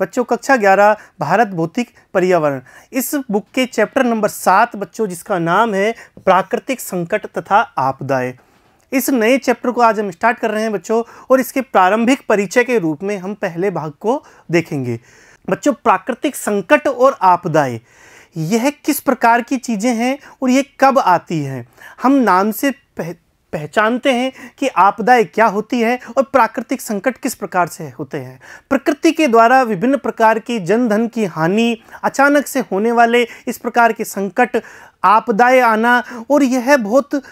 बच्चों कक्षा ग्यारह भारत भौतिक पर्यावरण इस बुक के चैप्टर नंबर सात बच्चों जिसका नाम है प्राकृतिक संकट तथा आपदाए इस नए चैप्टर को आज हम स्टार्ट कर रहे हैं बच्चों और इसके प्रारंभिक परिचय के रूप में हम पहले भाग को देखेंगे बच्चों प्राकृतिक संकट और आपदाएं यह किस प्रकार की चीज़ें हैं और ये कब आती हैं हम नाम से पहचानते हैं कि आपदाएं क्या होती है और प्राकृतिक संकट किस प्रकार से होते हैं प्रकृति के द्वारा विभिन्न प्रकार की जनधन की हानि अचानक से होने वाले इस प्रकार के संकट आपदाएं आना और यह बहुत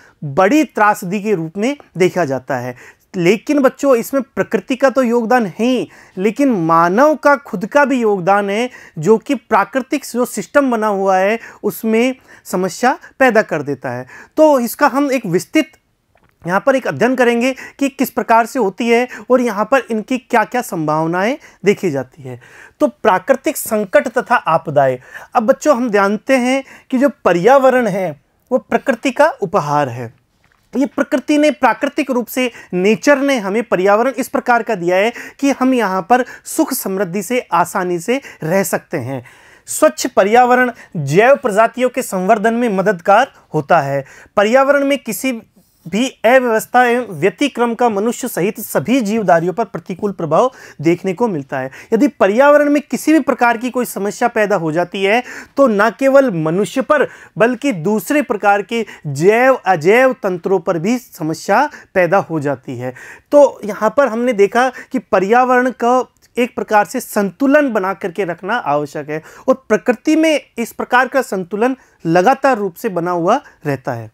बड़ी त्रासदी के रूप में देखा जाता है लेकिन बच्चों इसमें प्रकृति का तो योगदान है ही लेकिन मानव का खुद का भी योगदान है जो कि प्राकृतिक जो सिस्टम बना हुआ है उसमें समस्या पैदा कर देता है तो इसका हम एक विस्तृत यहाँ पर एक अध्ययन करेंगे कि किस प्रकार से होती है और यहाँ पर इनकी क्या क्या संभावनाएं देखी जाती है तो प्राकृतिक संकट तथा आपदाएं अब बच्चों हम जानते हैं कि जो पर्यावरण है वो प्रकृति का उपहार है ये प्रकृति ने प्राकृतिक रूप से नेचर ने हमें पर्यावरण इस प्रकार का दिया है कि हम यहाँ पर सुख समृद्धि से आसानी से रह सकते हैं स्वच्छ पर्यावरण जैव प्रजातियों के संवर्धन में मददगार होता है पर्यावरण में किसी भी अव्यवस्था एवं व्यतिक्रम का मनुष्य सहित सभी जीवदारियों पर प्रतिकूल प्रभाव देखने को मिलता है यदि पर्यावरण में किसी भी प्रकार की कोई समस्या पैदा हो जाती है तो न केवल मनुष्य पर बल्कि दूसरे प्रकार के जैव अजैव तंत्रों पर भी समस्या पैदा हो जाती है तो यहाँ पर हमने देखा कि पर्यावरण का एक प्रकार से संतुलन बना करके रखना आवश्यक है और प्रकृति में इस प्रकार का संतुलन लगातार रूप से बना हुआ रहता है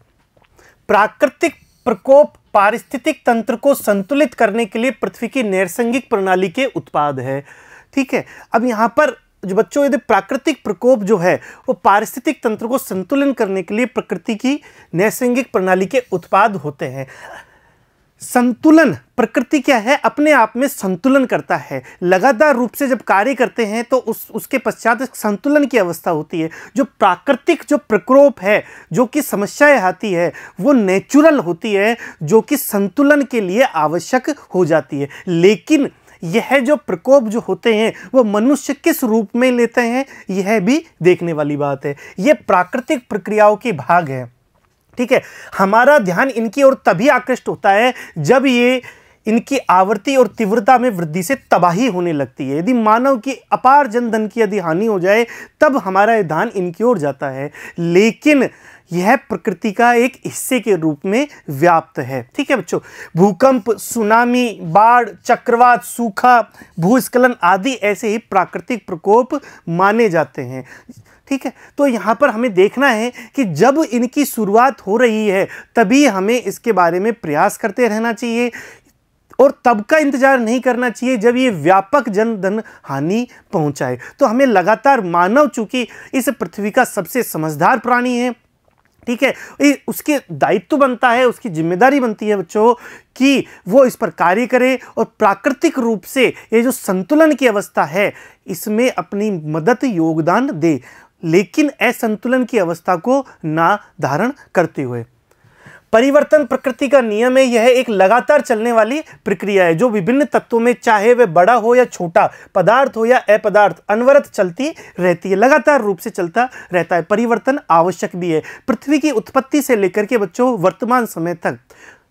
प्राकृतिक प्रकोप पारिस्थितिक तंत्र को संतुलित करने के लिए पृथ्वी की नैसंगिक प्रणाली के उत्पाद है ठीक है अब यहाँ पर जो बच्चों यदि प्राकृतिक प्रकोप जो है वो पारिस्थितिक तंत्र को संतुलन करने के लिए प्रकृति की नैसंगिक प्रणाली के उत्पाद होते हैं संतुलन प्रकृति क्या है अपने आप में संतुलन करता है लगातार रूप से जब कार्य करते हैं तो उस उसके पश्चात संतुलन की अवस्था होती है जो प्राकृतिक जो प्रकोप है जो कि समस्याएं आती है वो नेचुरल होती है जो कि संतुलन के लिए आवश्यक हो जाती है लेकिन यह जो प्रकोप जो होते हैं वो मनुष्य किस रूप में लेते हैं यह भी देखने वाली बात है यह प्राकृतिक प्रक्रियाओं के भाग है ठीक है हमारा ध्यान इनकी ओर तभी आकृष्ट होता है जब ये इनकी आवृत्ति और तीव्रता में वृद्धि से तबाही होने लगती है यदि मानव की अपार जनधन की यदि हानि हो जाए तब हमारा ध्यान इनकी ओर जाता है लेकिन यह प्रकृति का एक हिस्से के रूप में व्याप्त है ठीक है बच्चों भूकंप सुनामी बाढ़ चक्रवात सूखा भूस्खलन आदि ऐसे ही प्राकृतिक प्रकोप माने जाते हैं ठीक है तो यहाँ पर हमें देखना है कि जब इनकी शुरुआत हो रही है तभी हमें इसके बारे में प्रयास करते रहना चाहिए और तब का इंतजार नहीं करना चाहिए जब ये व्यापक जन धन हानि पहुंचाए तो हमें लगातार मानव चूंकि इस पृथ्वी का सबसे समझदार प्राणी है ठीक है उसके दायित्व बनता है उसकी जिम्मेदारी बनती है बच्चों कि वो इस पर कार्य करे और प्राकृतिक रूप से ये जो संतुलन की अवस्था है इसमें अपनी मदद योगदान दे लेकिन असंतुलन की अवस्था को ना धारण करते हुए परिवर्तन प्रकृति का नियम है यह एक लगातार चलने वाली प्रक्रिया है जो विभिन्न तत्वों में चाहे वह बड़ा हो या छोटा पदार्थ हो या अपदार्थ अनवरत चलती रहती है लगातार रूप से चलता रहता है परिवर्तन आवश्यक भी है पृथ्वी की उत्पत्ति से लेकर के बच्चों वर्तमान समय तक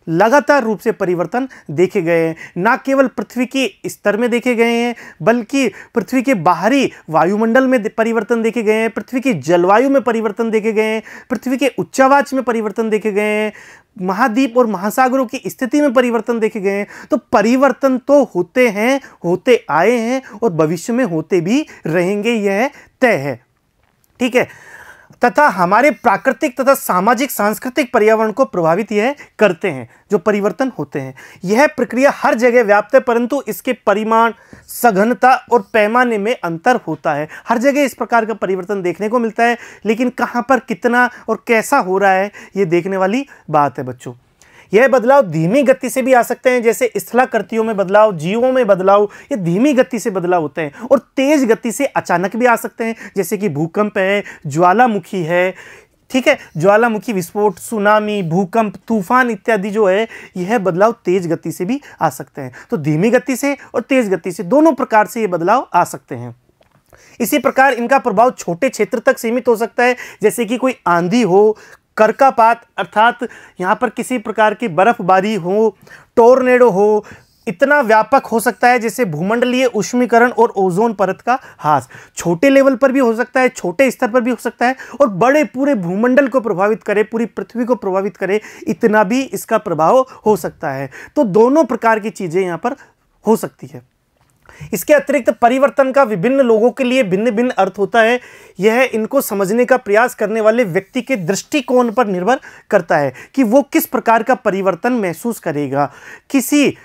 लगातार रूप से परिवर्तन देखे गए हैं ना केवल पृथ्वी के स्तर में देखे गए हैं बल्कि पृथ्वी के बाहरी वायुमंडल में परिवर्तन देखे गए हैं पृथ्वी की जलवायु में परिवर्तन देखे गए हैं पृथ्वी के उच्चावाच में परिवर्तन देखे गए हैं महाद्वीप और महासागरों की स्थिति में परिवर्तन देखे गए हैं तो परिवर्तन तो होते हैं होते आए हैं और भविष्य में होते भी रहेंगे यह तय है ठीक है तथा हमारे प्राकृतिक तथा सामाजिक सांस्कृतिक पर्यावरण को प्रभावित यह करते हैं जो परिवर्तन होते हैं यह प्रक्रिया हर जगह व्याप्त है परंतु इसके परिमाण सघनता और पैमाने में अंतर होता है हर जगह इस प्रकार का परिवर्तन देखने को मिलता है लेकिन कहाँ पर कितना और कैसा हो रहा है ये देखने वाली बात है बच्चों यह बदलाव धीमी गति से भी आ सकते हैं जैसे स्थलाकृतियों में बदलाव जीवों में बदलाव ये धीमी गति से बदलाव होते हैं और तेज गति से अचानक भी आ सकते हैं जैसे कि भूकंप है ज्वालामुखी है ठीक है ज्वालामुखी विस्फोट सुनामी भूकंप तूफान इत्यादि जो है यह बदलाव तेज गति से भी आ सकते हैं तो धीमी गति से और तेज गति से दोनों प्रकार से ये बदलाव आ सकते हैं इसी प्रकार इनका प्रभाव छोटे क्षेत्र तक सीमित हो सकता है जैसे कि कोई आंधी हो करकापात अर्थात यहाँ पर किसी प्रकार की बर्फ़बारी हो टोर्नेडो हो इतना व्यापक हो सकता है जैसे भूमंडलीय उष्मीकरण और ओजोन परत का हास छोटे लेवल पर भी हो सकता है छोटे स्तर पर भी हो सकता है और बड़े पूरे भूमंडल को प्रभावित करे पूरी पृथ्वी को प्रभावित करे इतना भी इसका प्रभाव हो सकता है तो दोनों प्रकार की चीज़ें यहाँ पर हो सकती है इसके अतिरिक्त परिवर्तन का विभिन्न लोगों के लिए भिन्न भिन्न अर्थ होता है यह इनको समझने का प्रयास करने वाले व्यक्ति के दृष्टिकोण पर निर्भर करता है कि वो किस प्रकार का परिवर्तन महसूस करेगा किसी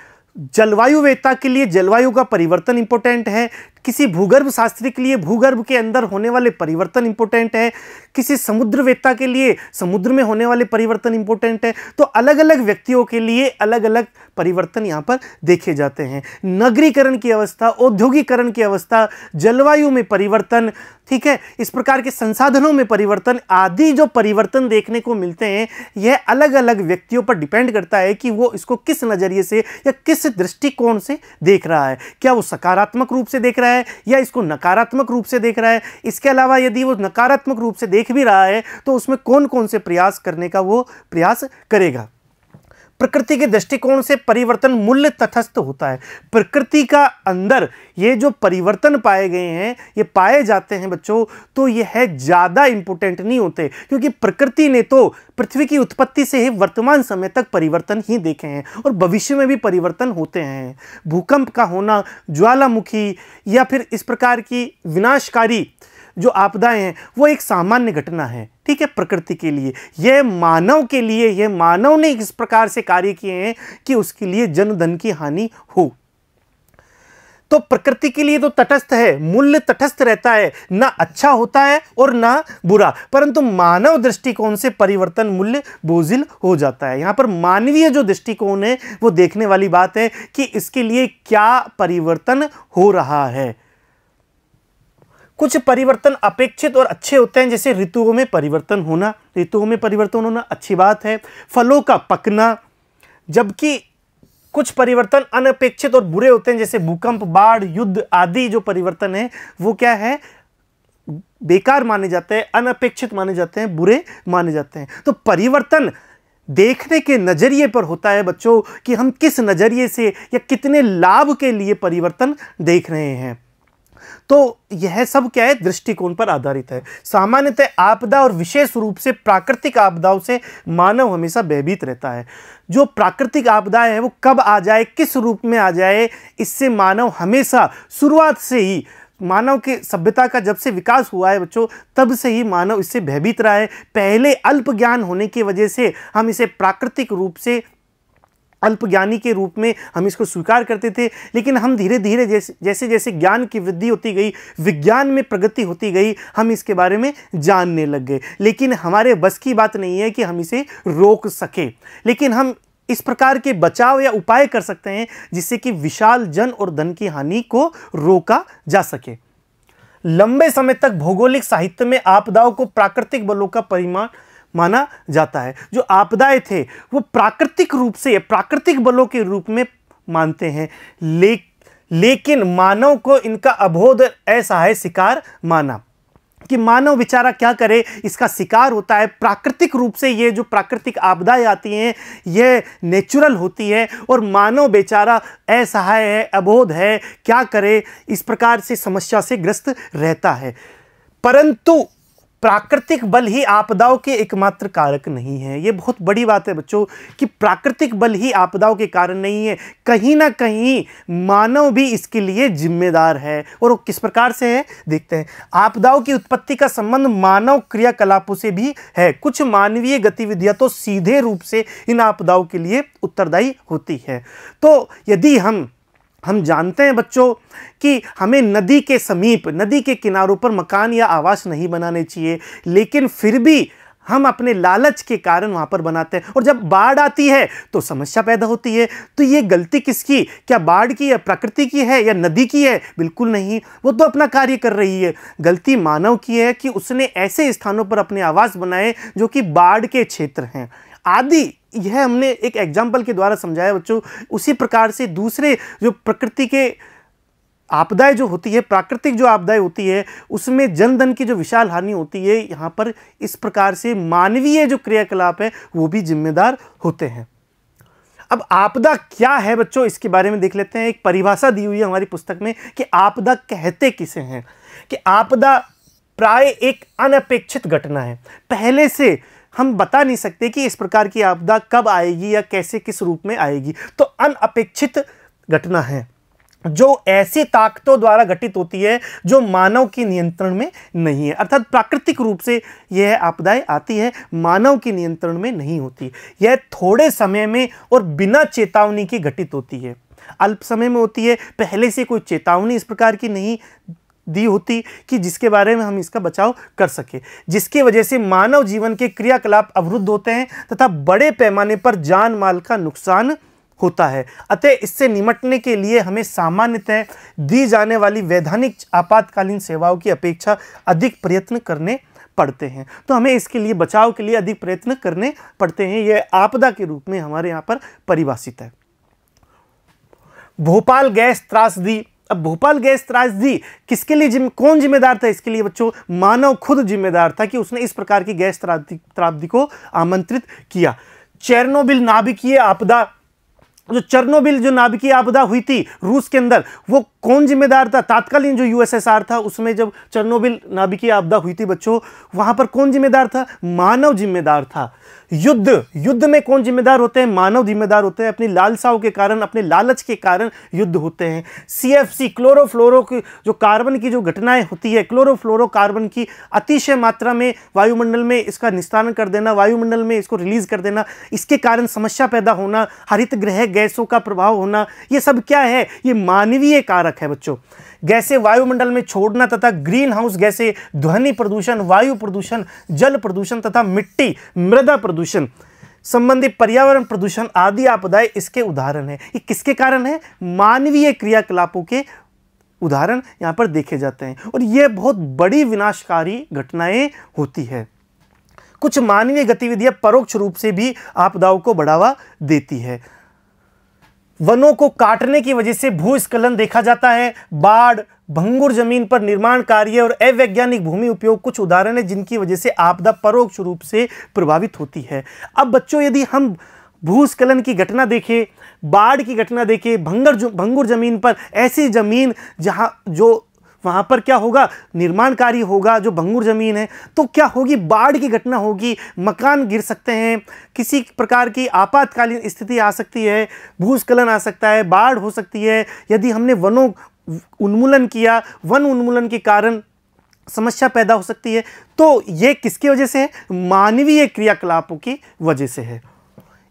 जलवायु वेता के लिए जलवायु का परिवर्तन इंपॉर्टेंट है किसी भूगर्भ शास्त्री के लिए भूगर्भ के अंदर होने वाले परिवर्तन इंपॉर्टेंट है किसी समुद्र वेत्ता के लिए समुद्र में होने वाले परिवर्तन इंपॉर्टेंट है तो अलग अलग व्यक्तियों के लिए अलग अलग परिवर्तन यहाँ पर देखे जाते हैं नगरीकरण की अवस्था औद्योगिकरण की अवस्था जलवायु में परिवर्तन ठीक है इस प्रकार के संसाधनों में परिवर्तन आदि जो परिवर्तन देखने को मिलते हैं यह अलग अलग व्यक्तियों पर डिपेंड करता है कि वो इसको किस नज़रिए से या किस दृष्टिकोण से देख रहा है क्या वो सकारात्मक रूप से देख रहा है या इसको नकारात्मक रूप से देख रहा है इसके अलावा यदि वो नकारात्मक रूप से देख देख भी रहा है तो उसमें कौन कौन से प्रयास करने का वो प्रयास करेगा प्रकृति के दृष्टिकोण से परिवर्तन मूल्य तथस्थ होता है प्रकृति का अंदर ये जो परिवर्तन पाए गए हैं ये पाए जाते हैं बच्चों तो ये है ज़्यादा इम्पोर्टेंट नहीं होते क्योंकि प्रकृति ने तो पृथ्वी की उत्पत्ति से ही वर्तमान समय तक परिवर्तन ही देखे हैं और भविष्य में भी परिवर्तन होते हैं भूकंप का होना ज्वालामुखी या फिर इस प्रकार की विनाशकारी जो आपदाएं हैं वो एक सामान्य घटना है ठीक है प्रकृति के लिए यह मानव के लिए यह मानव ने इस प्रकार से कार्य किए हैं कि उसके लिए जनधन की हानि हो तो प्रकृति के लिए तो तटस्थ है मूल्य तटस्थ रहता है ना अच्छा होता है और ना बुरा परंतु मानव दृष्टिकोण से परिवर्तन मूल्य बोझिल हो जाता है यहां पर मानवीय जो दृष्टिकोण है वो देखने वाली बात है कि इसके लिए क्या परिवर्तन हो रहा है कुछ परिवर्तन अपेक्षित और अच्छे होते हैं जैसे ऋतुओं में परिवर्तन होना ऋतुओं में परिवर्तन होना अच्छी बात है फलों का पकना जबकि कुछ परिवर्तन अनपेक्षित और बुरे होते हैं जैसे भूकंप बाढ़ युद्ध आदि जो परिवर्तन है वो क्या है बेकार माने जाते हैं अनपेक्षित माने जाते हैं बुरे माने जाते हैं तो परिवर्तन देखने के नज़रिए पर होता है बच्चों कि हम किस नज़रिए से या कितने लाभ के लिए परिवर्तन देख रहे हैं तो यह सब क्या है दृष्टिकोण पर आधारित है सामान्यतः आपदा और विशेष रूप से प्राकृतिक आपदाओं से मानव हमेशा भयभीत रहता है जो प्राकृतिक आपदाएं हैं वो कब आ जाए किस रूप में आ जाए इससे मानव हमेशा शुरुआत से ही मानव के सभ्यता का जब से विकास हुआ है बच्चों तब से ही मानव इससे भयभीत रहा है पहले अल्प ज्ञान होने की वजह से हम इसे प्राकृतिक रूप से अल्पज्ञानी के रूप में हम इसको स्वीकार करते थे लेकिन हम धीरे धीरे जैसे जैसे जैसे ज्ञान की वृद्धि होती गई विज्ञान में प्रगति होती गई हम इसके बारे में जानने लग गए लेकिन हमारे बस की बात नहीं है कि हम इसे रोक सकें लेकिन हम इस प्रकार के बचाव या उपाय कर सकते हैं जिससे कि विशाल जन और धन की हानि को रोका जा सके लंबे समय तक भौगोलिक साहित्य में आपदाओं को प्राकृतिक बलों का परिमाण माना जाता है जो आपदाएं थे वो प्राकृतिक रूप से प्राकृतिक बलों के रूप में मानते हैं ले, लेकिन मानव को इनका अबोध असहाय शिकार माना कि मानव बेचारा क्या करे इसका शिकार होता है प्राकृतिक रूप से ये जो प्राकृतिक आपदाएं आती हैं यह नेचुरल होती है और मानव बेचारा असहाय है अबोध है क्या करे इस प्रकार से समस्या से ग्रस्त रहता है परंतु प्राकृतिक बल ही आपदाओं के एकमात्र कारक नहीं है ये बहुत बड़ी बात है बच्चों कि प्राकृतिक बल ही आपदाओं के कारण नहीं है कहीं ना कहीं मानव भी इसके लिए जिम्मेदार है और वो किस प्रकार से है देखते हैं आपदाओं की उत्पत्ति का संबंध मानव क्रियाकलापों से भी है कुछ मानवीय गतिविधियाँ तो सीधे रूप से इन आपदाओं के लिए उत्तरदायी होती है तो यदि हम हम जानते हैं बच्चों कि हमें नदी के समीप नदी के किनारों पर मकान या आवास नहीं बनाने चाहिए लेकिन फिर भी हम अपने लालच के कारण वहाँ पर बनाते हैं और जब बाढ़ आती है तो समस्या पैदा होती है तो ये गलती किसकी क्या बाढ़ की है प्रकृति की है या नदी की है बिल्कुल नहीं वो तो अपना कार्य कर रही है गलती मानव की है कि उसने ऐसे स्थानों पर अपने आवास बनाए जो कि बाढ़ के क्षेत्र हैं आदि यह हमने एक एग्जाम्पल के द्वारा समझाया बच्चों उसी प्रकार से दूसरे जो प्रकृति के आपदाएं जो होती है प्राकृतिक जो आपदाएं होती है उसमें जन धन की जो विशाल हानि होती है यहाँ पर इस प्रकार से मानवीय जो क्रियाकलाप है वो भी जिम्मेदार होते हैं अब आपदा क्या है बच्चों इसके बारे में देख लेते हैं एक परिभाषा दी हुई है हमारी पुस्तक में कि आपदा कहते किसे हैं कि आपदा प्राय एक अनपेक्षित घटना है पहले से हम बता नहीं सकते कि इस प्रकार की आपदा कब आएगी या कैसे किस रूप में आएगी तो अनअपेक्षित घटना है जो ऐसी ताकतों द्वारा घटित होती है जो मानव के नियंत्रण में नहीं है अर्थात प्राकृतिक रूप से यह आपदाएं आती है मानव के नियंत्रण में नहीं होती यह थोड़े समय में और बिना चेतावनी के घटित होती है अल्प समय में होती है पहले से कोई चेतावनी इस प्रकार की नहीं दी होती कि जिसके बारे में हम इसका बचाव कर सके जिसकी वजह से मानव जीवन के क्रियाकलाप अवरुद्ध होते हैं तथा बड़े पैमाने पर जान माल का नुकसान होता है अतः इससे निमटने के लिए हमें सामान्यतः दी जाने वाली वैधानिक आपातकालीन सेवाओं की अपेक्षा अधिक प्रयत्न करने पड़ते हैं तो हमें इसके लिए बचाव के लिए अधिक प्रयत्न करने पड़ते हैं यह आपदा के रूप में हमारे यहाँ पर परिभाषित है भोपाल गैस त्रासदी अब भोपाल गैस त्रासदी किसके लिए जिम, कौन जिम्मेदार था इसके लिए बच्चों मानव खुद जिम्मेदार था कि उसने इस प्रकार की गैस त्रासदी को आमंत्रित किया चेरनोबिल नाभिकीय आपदा जो चरनोबिल जो नाभिकीय आपदा हुई थी रूस के अंदर वो कौन जिम्मेदार था तात्कालीन जो यूएसएसआर था उसमें जब चरनोबिल नाभिकीय आपदा हुई थी बच्चों वहां पर कौन जिम्मेदार था मानव जिम्मेदार था युद्ध युद्ध में कौन जिम्मेदार होते हैं मानव जिम्मेदार होते हैं अपनी लालसाओं के कारण अपने लालच के कारण युद्ध होते हैं सी एफ सी क्लोरोफ्लोरो की जो कार्बन की जो घटनाएं होती है क्लोरोफ्लोरो कार्बन की अतिशय मात्रा में वायुमंडल में इसका निस्तारण कर देना वायुमंडल में इसको रिलीज कर देना इसके कारण समस्या पैदा होना हरित ग्रह गैसों का प्रभाव होना ये सब क्या है ये मानवीय कारक है बच्चों गैसे वायुमंडल में छोड़ना तथा ग्रीन हाउस गैसे ध्वनि प्रदूषण वायु प्रदूषण जल प्रदूषण तथा मिट्टी मृदा प्रदूषण संबंधित पर्यावरण प्रदूषण आदि आपदाएं इसके उदाहरण है ये किसके कारण है मानवीय क्रियाकलापों के उदाहरण यहां पर देखे जाते हैं और यह बहुत बड़ी विनाशकारी घटनाएं होती है कुछ मानवीय गतिविधियां परोक्ष रूप से भी आपदाओं को बढ़ावा देती है वनों को काटने की वजह से भूस्खलन देखा जाता है बाढ़ भंगुर जमीन पर निर्माण कार्य और अवैज्ञानिक भूमि उपयोग कुछ उदाहरण है जिनकी वजह से आपदा परोक्ष रूप से प्रभावित होती है अब बच्चों यदि हम भूस्खलन की घटना देखें बाढ़ की घटना देखें भंगर भंगुर जमीन पर ऐसी जमीन जहाँ जो वहाँ पर क्या होगा निर्माण कार्य होगा जो भंगुर ज़मीन है तो क्या होगी बाढ़ की घटना होगी मकान गिर सकते हैं किसी प्रकार की आपातकालीन स्थिति आ सकती है भूस्खलन आ सकता है बाढ़ हो सकती है यदि हमने वनों उन्मूलन किया वन उन्मूलन के कारण समस्या पैदा हो सकती है तो ये किसके वजह से है मानवीय क्रियाकलापों की वजह से है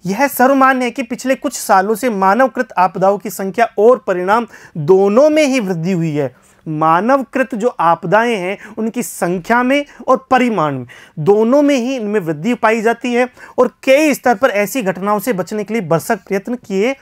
यह सर्वमान्य है कि पिछले कुछ सालों से मानवकृत आपदाओं की संख्या और परिणाम दोनों में ही वृद्धि हुई है मानवकृत जो आपदाएं हैं उनकी संख्या में और परिमाण में दोनों में ही इनमें वृद्धि पाई जाती है और कई स्तर पर ऐसी घटनाओं से बचने के लिए बरसक प्रयत्न किए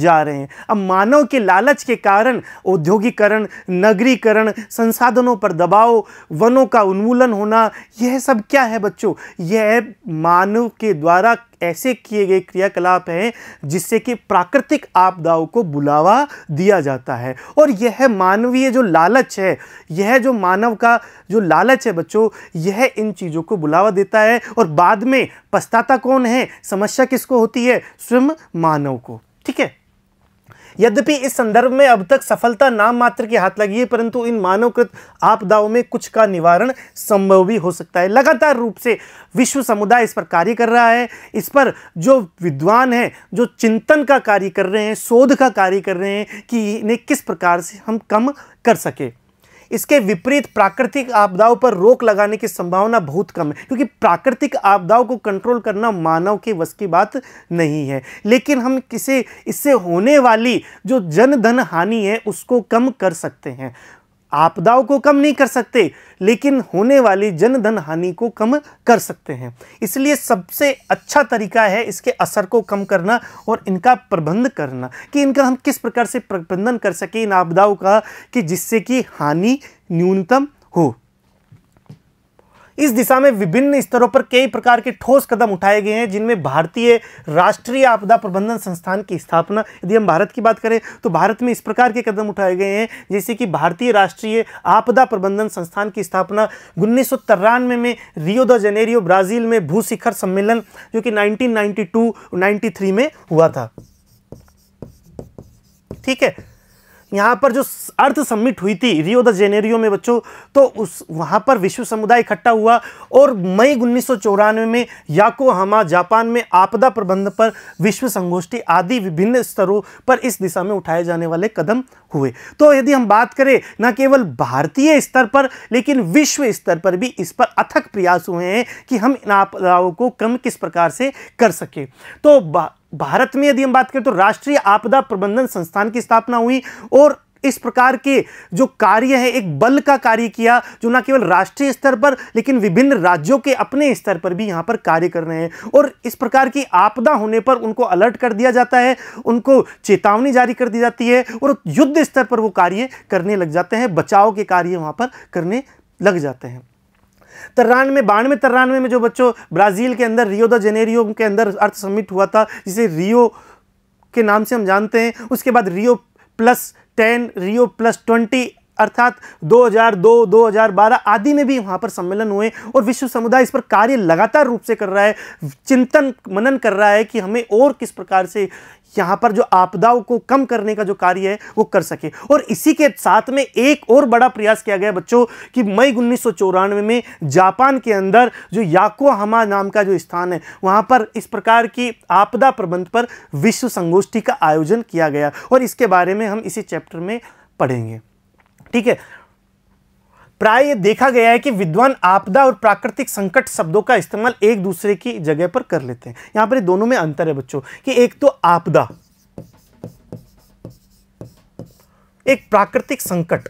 जा रहे हैं अब मानव के लालच के कारण औद्योगिकरण नगरीकरण संसाधनों पर दबाव वनों का उन्मूलन होना यह सब क्या है बच्चों यह मानव के द्वारा ऐसे किए गए क्रियाकलाप हैं जिससे कि प्राकृतिक आपदाओं को बुलावा दिया जाता है और यह मानवीय जो लालच है यह जो मानव का जो लालच है बच्चों यह इन चीज़ों को बुलावा देता है और बाद में पछताता कौन है समस्या किसको होती है स्वयं मानव को ठीक है यद्यपि इस संदर्भ में अब तक सफलता नाम मात्र के हाथ लगी है परंतु इन मानवकृत आपदाओं में कुछ का निवारण संभव भी हो सकता है लगातार रूप से विश्व समुदाय इस पर कार्य कर रहा है इस पर जो विद्वान हैं जो चिंतन का कार्य कर रहे हैं शोध का कार्य कर रहे हैं कि इन्हें किस प्रकार से हम कम कर सकें इसके विपरीत प्राकृतिक आपदाओं पर रोक लगाने की संभावना बहुत कम है क्योंकि प्राकृतिक आपदाओं को कंट्रोल करना मानव के वश की बात नहीं है लेकिन हम किसी इससे होने वाली जो जन धन हानि है उसको कम कर सकते हैं आपदाओं को कम नहीं कर सकते लेकिन होने वाली जनधन हानि को कम कर सकते हैं इसलिए सबसे अच्छा तरीका है इसके असर को कम करना और इनका प्रबंध करना कि इनका हम किस प्रकार से प्रबंधन कर सकें इन आपदाओं का कि जिससे कि हानि न्यूनतम हो इस दिशा में विभिन्न स्तरों पर कई प्रकार के ठोस कदम उठाए गए हैं जिनमें भारतीय राष्ट्रीय आपदा प्रबंधन संस्थान की स्थापना यदि हम भारत की बात करें तो भारत में इस प्रकार के कदम उठाए गए हैं जैसे कि भारतीय राष्ट्रीय आपदा प्रबंधन संस्थान की स्थापना उन्नीस में, में रियो द जनेरियो ब्राज़ील में भू शिखर सम्मेलन जो कि नाइनटीन 93 में हुआ था ठीक है यहाँ पर जो अर्थ समिट हुई थी रियो द जेनेरियो में बच्चों तो उस वहाँ पर विश्व समुदाय इकट्ठा हुआ और मई उन्नीस में याको हमा जापान में आपदा प्रबंध पर विश्व संगोष्ठी आदि विभिन्न स्तरों पर इस दिशा में उठाए जाने वाले कदम हुए तो यदि हम बात करें न केवल भारतीय स्तर पर लेकिन विश्व स्तर पर भी इस पर अथक प्रयास हुए हैं कि हम इन आपदाओं को कम किस प्रकार से कर सकें तो भारत में यदि हम बात करें तो राष्ट्रीय आपदा प्रबंधन संस्थान की स्थापना हुई और इस प्रकार के जो कार्य है एक बल का कार्य किया जो ना केवल राष्ट्रीय स्तर पर लेकिन विभिन्न राज्यों के अपने स्तर पर भी यहाँ पर कार्य कर रहे हैं और इस प्रकार की आपदा होने पर उनको अलर्ट कर दिया जाता है उनको चेतावनी जारी कर दी जाती है और युद्ध स्तर पर वो कार्य करने लग जाते हैं बचाव के कार्य वहाँ पर करने लग जाते हैं तिरानवे बानवे तिरानवे में जो बच्चों ब्राज़ील के अंदर रियो द जेनेरियो के अंदर अर्थ समिट हुआ था जिसे रियो के नाम से हम जानते हैं उसके बाद Rio plus ten Rio plus twenty अर्थात 2002, 2012 आदि में भी वहाँ पर सम्मेलन हुए और विश्व समुदाय इस पर कार्य लगातार रूप से कर रहा है चिंतन मनन कर रहा है कि हमें और किस प्रकार से यहाँ पर जो आपदाओं को कम करने का जो कार्य है वो कर सके और इसी के साथ में एक और बड़ा प्रयास किया गया बच्चों कि मई उन्नीस में जापान के अंदर जो याको नाम का जो स्थान है वहाँ पर इस प्रकार की आपदा प्रबंध पर विश्व संगोष्ठी का आयोजन किया गया और इसके बारे में हम इसी चैप्टर में पढ़ेंगे ठीक है प्राय ये देखा गया है कि विद्वान आपदा और प्राकृतिक संकट शब्दों का इस्तेमाल एक दूसरे की जगह पर कर लेते हैं यहां पर दोनों में अंतर है बच्चों कि एक तो आपदा एक प्राकृतिक संकट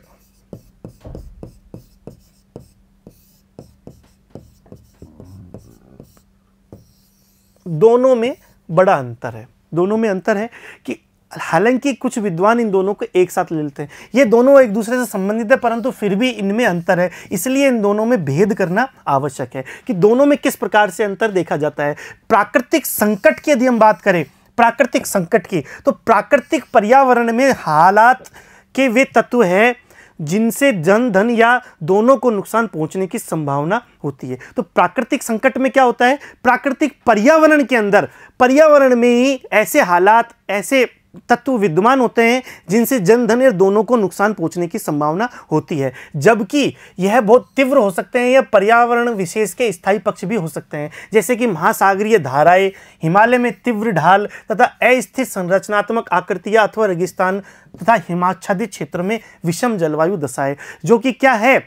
दोनों में बड़ा अंतर है दोनों में अंतर है कि हालांकि कुछ विद्वान इन दोनों को एक साथ ले लेते हैं ये दोनों एक दूसरे से संबंधित है परंतु फिर भी इनमें अंतर है इसलिए इन दोनों में भेद करना आवश्यक है कि दोनों में किस प्रकार से अंतर देखा जाता है प्राकृतिक संकट की यदि हम बात करें प्राकृतिक संकट की तो प्राकृतिक पर्यावरण में हालात के वे तत्व हैं जिनसे जन धन या दोनों को नुकसान पहुंचने की संभावना होती है तो प्राकृतिक संकट में क्या होता है प्राकृतिक पर्यावरण के अंदर पर्यावरण में ही ऐसे हालात ऐसे तत्व विद्यमान होते हैं जिनसे जनधन या दोनों को नुकसान पहुंचने की संभावना होती है जबकि यह बहुत तीव्र हो सकते हैं या पर्यावरण विशेष के स्थायी पक्ष भी हो सकते हैं जैसे कि महासागरीय धाराएं हिमालय में तीव्र ढाल तथा अस्थिर संरचनात्मक आकृतियाँ अथवा रेगिस्तान तथा हिमाच्छादित क्षेत्र में विषम जलवायु दशाएं जो कि क्या है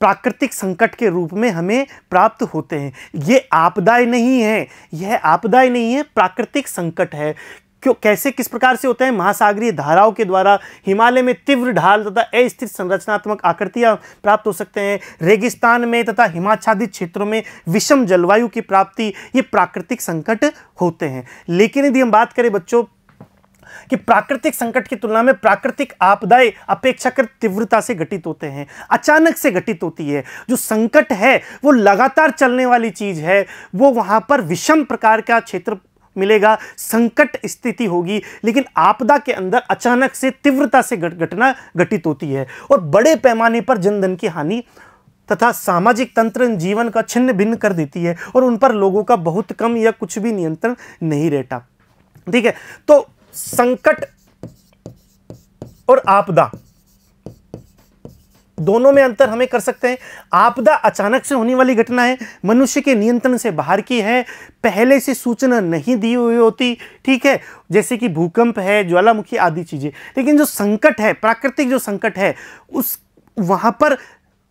प्राकृतिक संकट के रूप में हमें प्राप्त होते हैं ये आपदाएं नहीं है यह आपदाएं नहीं है प्राकृतिक संकट है क्यों कैसे किस प्रकार से होते हैं महासागरीय धाराओं के द्वारा हिमालय में तीव्र ढाल तथा अस्थिर संरचनात्मक आकृतियाँ प्राप्त हो सकते हैं रेगिस्तान में तथा हिमाच्छादित क्षेत्रों में विषम जलवायु की प्राप्ति ये प्राकृतिक संकट होते हैं लेकिन यदि हम बात करें बच्चों कि प्राकृतिक संकट की तुलना में प्राकृतिक आपदाएं अपेक्षाकृत तीव्रता से घटित होते हैं अचानक से घटित होती है जो संकट है वो लगातार चलने वाली चीज़ है वो वहाँ पर विषम प्रकार का क्षेत्र मिलेगा संकट स्थिति होगी लेकिन आपदा के अंदर अचानक से तीव्रता से घटना घटित होती है और बड़े पैमाने पर जनधन की हानि तथा सामाजिक तंत्र जीवन का छिन्न भिन्न कर देती है और उन पर लोगों का बहुत कम या कुछ भी नियंत्रण नहीं रहता ठीक है तो संकट और आपदा दोनों में अंतर हमें कर सकते हैं आपदा अचानक से होने वाली घटना है मनुष्य के नियंत्रण से बाहर की है पहले से सूचना नहीं दी हुई होती ठीक है जैसे कि भूकंप है ज्वालामुखी आदि चीज़ें लेकिन जो संकट है प्राकृतिक जो संकट है उस वहां पर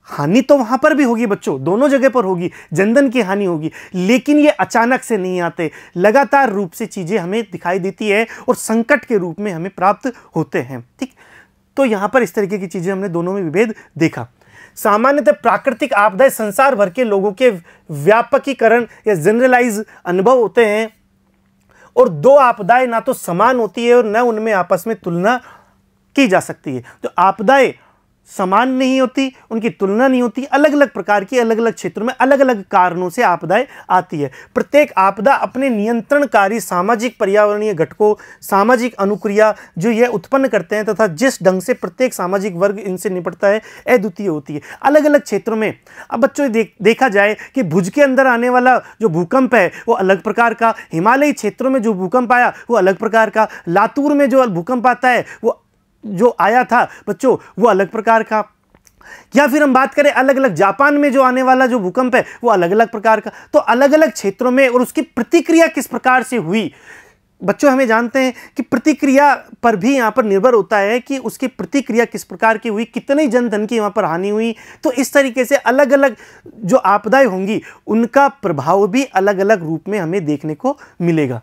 हानि तो वहां पर भी होगी बच्चों दोनों जगह पर होगी जनधन की हानि होगी लेकिन ये अचानक से नहीं आते लगातार रूप से चीज़ें हमें दिखाई देती है और संकट के रूप में हमें प्राप्त होते हैं ठीक तो यहां पर इस तरीके की चीज़ें हमने दोनों में विभेद देखा सामान्यतः प्राकृतिक आपदाएं संसार भर के लोगों के व्यापकीकरण या जनरलाइज अनुभव होते हैं और दो आपदाएं ना तो समान होती है और न उनमें आपस में तुलना की जा सकती है तो आपदाएं समान नहीं होती उनकी तुलना नहीं होती अलग अलग प्रकार की अलग अलग क्षेत्रों में अलग अलग कारणों से आपदाएं आती है प्रत्येक आपदा अपने नियंत्रणकारी सामाजिक पर्यावरणीय घटकों सामाजिक अनुक्रिया जो यह उत्पन्न करते हैं तथा जिस ढंग से प्रत्येक सामाजिक वर्ग इनसे निपटता है अद्वितीय होती है अलग अलग क्षेत्रों में अब बच्चों देख देखा जाए कि भुज के अंदर आने वाला जो भूकंप है वो अलग प्रकार का हिमालयी क्षेत्रों में जो भूकंप आया वो अलग प्रकार का लातूर में जो भूकंप आता है वो जो आया था बच्चों वो अलग प्रकार का या फिर हम बात करें अलग अलग जापान में जो आने वाला जो भूकंप है वो अलग अलग प्रकार का तो अलग अलग क्षेत्रों में और उसकी प्रतिक्रिया किस प्रकार से हुई बच्चों हमें जानते हैं कि प्रतिक्रिया पर भी यहाँ पर निर्भर होता है कि उसकी प्रतिक्रिया किस प्रकार की हुई कितने जन धन की यहाँ पर हानि हुई तो इस तरीके से अलग अलग जो आपदाएं होंगी उनका प्रभाव भी अलग अलग रूप में हमें देखने को मिलेगा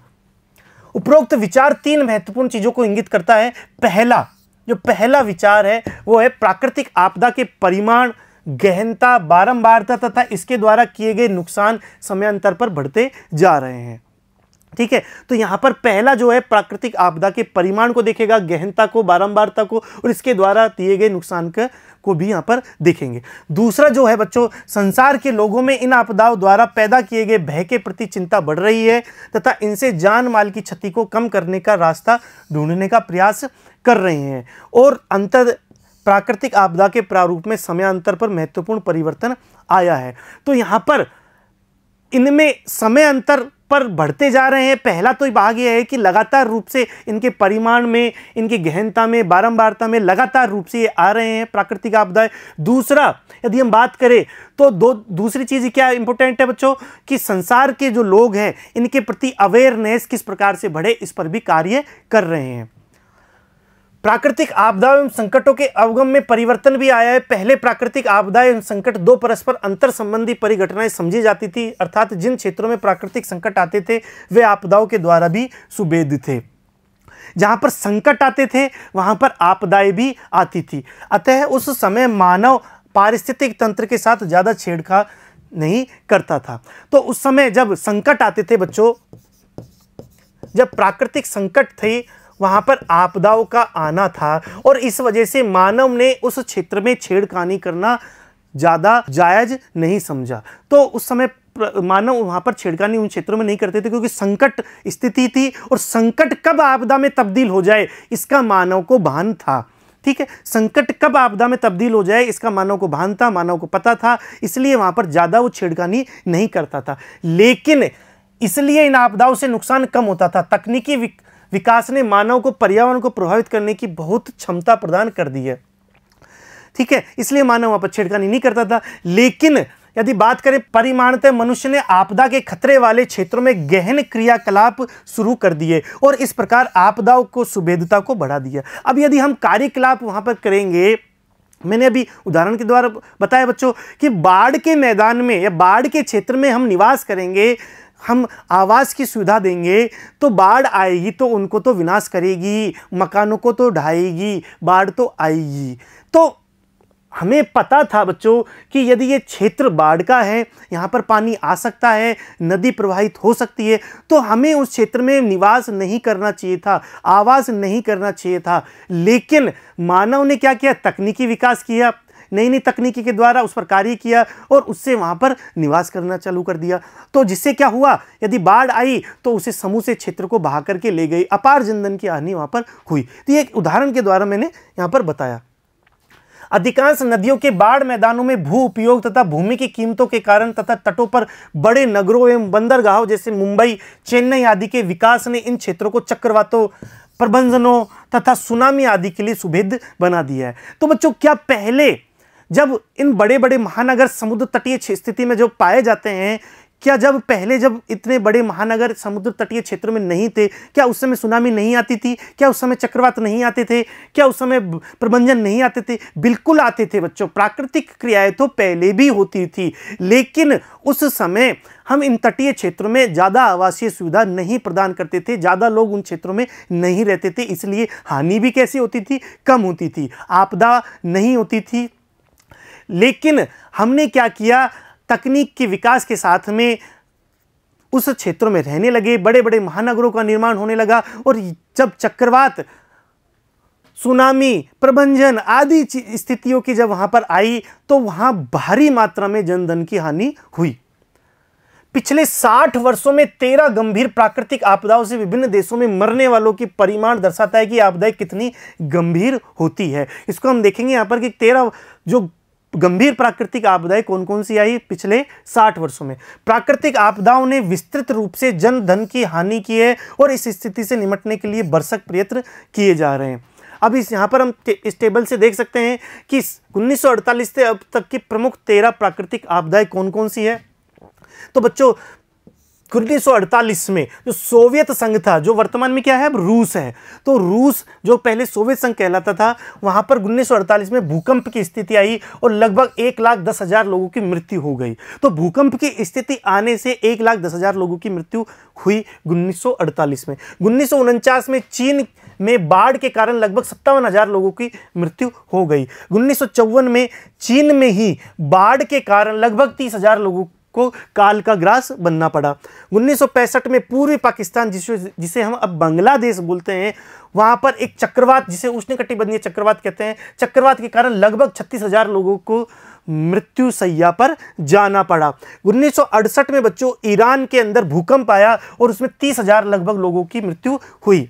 उपरोक्त विचार तीन महत्वपूर्ण चीज़ों को इंगित करता है पहला जो पहला विचार है वो है प्राकृतिक आपदा के परिमाण गहनता बारंबारता तथा इसके द्वारा किए गए नुकसान समयांतर पर बढ़ते जा रहे हैं ठीक है तो यहाँ पर पहला जो है प्राकृतिक आपदा के परिमाण को देखेगा गहनता को बारंबारता को और इसके द्वारा दिए गए नुकसान का को भी यहाँ पर देखेंगे दूसरा जो है बच्चों संसार के लोगों में इन आपदाओं द्वारा पैदा किए गए भय के प्रति चिंता बढ़ रही है तथा इनसे जान माल की क्षति को कम करने का रास्ता ढूंढने का प्रयास कर रहे हैं और अंतर प्राकृतिक आपदा के प्रारूप में समयांतर पर महत्वपूर्ण परिवर्तन आया है तो यहाँ पर इनमें समय अंतर पर बढ़ते जा रहे हैं पहला तो भाग यह है कि लगातार रूप से इनके परिमाण में इनकी गहनता में बारंबारता में लगातार रूप से ये आ रहे हैं प्राकृतिक आपदाएं दूसरा यदि हम बात करें तो दो दूसरी चीज़ क्या इंपॉर्टेंट है बच्चों कि संसार के जो लोग हैं इनके प्रति अवेयरनेस किस प्रकार से बढ़े इस पर भी कार्य कर रहे हैं प्राकृतिक आपदाओं एवं संकटों के अवगम में परिवर्तन भी आया है पहले प्राकृतिक आपदाएं एवं संकट दो परस्पर अंतर संबंधी परिघटनाएं समझी जाती थी अर्थात जिन क्षेत्रों में प्राकृतिक संकट आते थे वे आपदाओं के द्वारा भी सुबेद थे जहाँ पर संकट आते थे वहाँ पर आपदाएं भी आती थी अतः उस समय मानव पारिस्थितिक तंत्र के साथ ज़्यादा छेड़खा नहीं करता था तो उस समय जब संकट आते थे बच्चों जब प्राकृतिक संकट थे वहाँ पर आपदाओं का आना था और इस वजह से मानव ने उस क्षेत्र में छेड़खानी करना ज़्यादा जायज नहीं समझा तो उस समय मानव वहाँ पर छेड़खानी उन क्षेत्रों में नहीं करते थे क्योंकि संकट स्थिति थी और संकट कब आपदा में तब्दील हो जाए इसका मानव को भान था ठीक है संकट कब आपदा में तब्दील हो जाए इसका मानव को भान था मानव को पता था इसलिए वहाँ पर ज़्यादा वो छेड़खानी नहीं करता था लेकिन इसलिए इन आपदाओं से नुकसान कम होता था तकनीकी विकास ने मानव को पर्यावरण को प्रभावित करने की बहुत क्षमता प्रदान कर दी है ठीक है इसलिए मानव वहां पर छेड़खानी नहीं करता था लेकिन यदि बात करें परिमाणतः मनुष्य ने आपदा के खतरे वाले क्षेत्रों में गहन क्रियाकलाप शुरू कर दिए और इस प्रकार आपदाओं को सुभेदता को बढ़ा दिया अब यदि हम कार्यकलाप वहां पर करेंगे मैंने अभी उदाहरण के द्वारा बताया बच्चों कि बाढ़ के मैदान में या बाढ़ के क्षेत्र में हम निवास करेंगे हम आवास की सुविधा देंगे तो बाढ़ आएगी तो उनको तो विनाश करेगी मकानों को तो ढाएगी बाढ़ तो आएगी तो हमें पता था बच्चों कि यदि ये क्षेत्र बाढ़ का है यहाँ पर पानी आ सकता है नदी प्रवाहित हो सकती है तो हमें उस क्षेत्र में निवास नहीं करना चाहिए था आवास नहीं करना चाहिए था लेकिन मानव ने क्या किया तकनीकी विकास किया नई नई तकनीकी के द्वारा उस पर कार्य किया और उससे वहाँ पर निवास करना चालू कर दिया तो जिससे क्या हुआ यदि बाढ़ आई तो उसे समूह से क्षेत्र को बहा करके ले गई अपार जनधन की हानि वहाँ पर हुई तो ये एक उदाहरण के द्वारा मैंने यहाँ पर बताया अधिकांश नदियों के बाढ़ मैदानों में भू उपयोग तथा भूमि की कीमतों के कारण तथा तटों पर बड़े नगरों एवं बंदरगाहों जैसे मुंबई चेन्नई आदि के विकास ने इन क्षेत्रों को चक्रवातों प्रबंधनों तथा सुनामी आदि के लिए सुभेद बना दिया है तो बच्चों क्या पहले जब इन बड़े बड़े महानगर समुद्र तटीय स्थिति में जो पाए जाते हैं क्या जब पहले जब इतने बड़े महानगर समुद्र तटीय क्षेत्रों में नहीं थे क्या उस समय सुनामी नहीं आती थी क्या उस समय चक्रवात नहीं आते थे क्या उस समय प्रबंधन नहीं आते थे बिल्कुल आते थे बच्चों प्राकृतिक क्रियाएं तो पहले भी होती थी लेकिन उस समय हम इन तटीय क्षेत्रों में ज़्यादा आवासीय सुविधा नहीं प्रदान करते थे ज़्यादा लोग उन क्षेत्रों में नहीं रहते थे इसलिए हानि भी कैसी होती थी कम होती थी आपदा नहीं होती थी लेकिन हमने क्या किया तकनीक के विकास के साथ में उस क्षेत्रों में रहने लगे बड़े बड़े महानगरों का निर्माण होने लगा और जब चक्रवात सुनामी प्रबंधन आदि स्थितियों की जब वहां पर आई तो वहां भारी मात्रा में जनधन की हानि हुई पिछले 60 वर्षों में तेरह गंभीर प्राकृतिक आपदाओं से विभिन्न देशों में मरने वालों की परिमाण दर्शाता है कि आपदाएं कितनी गंभीर होती है इसको हम देखेंगे यहां पर कि तेरह जो गंभीर प्राकृतिक आपदाएं कौन कौन सी आई पिछले 60 वर्षों में प्राकृतिक आपदाओं ने विस्तृत रूप से जन धन की हानि की है और इस स्थिति से निमटने के लिए बरसक प्रयत्न किए जा रहे हैं अब इस यहाँ पर हम इस टेबल से देख सकते हैं कि 1948 से अब तक की प्रमुख तेरह प्राकृतिक आपदाएं कौन कौन सी है तो बच्चों 1948 में जो सोवियत संघ था जो वर्तमान में क्या है अब रूस है तो रूस जो पहले सोवियत संघ कहलाता था वहाँ पर 1948 में भूकंप की स्थिति आई और लगभग एक लाख दस हज़ार लोगों की मृत्यु हो गई तो भूकंप की स्थिति आने से एक लाख दस हज़ार लोगों की मृत्यु हुई 1948 में उन्नीस में चीन में बाढ़ के कारण लगभग सत्तावन हज़ार लोगों की मृत्यु हो गई उन्नीस में चीन में ही बाढ़ के कारण लगभग तीस हज़ार लोगों को काल का ग्रास बनना पड़ा उन्नीस में पूर्वी पाकिस्तान जिसे जिसे हम अब बांग्लादेश बोलते हैं वहाँ पर एक चक्रवात जिसे उष्णकटिबंधीय चक्रवात कहते हैं चक्रवात के कारण लगभग छत्तीस लोगों को मृत्यु सैया पर जाना पड़ा 1968 में बच्चों ईरान के अंदर भूकंप आया और उसमें तीस लगभग लोगों की मृत्यु हुई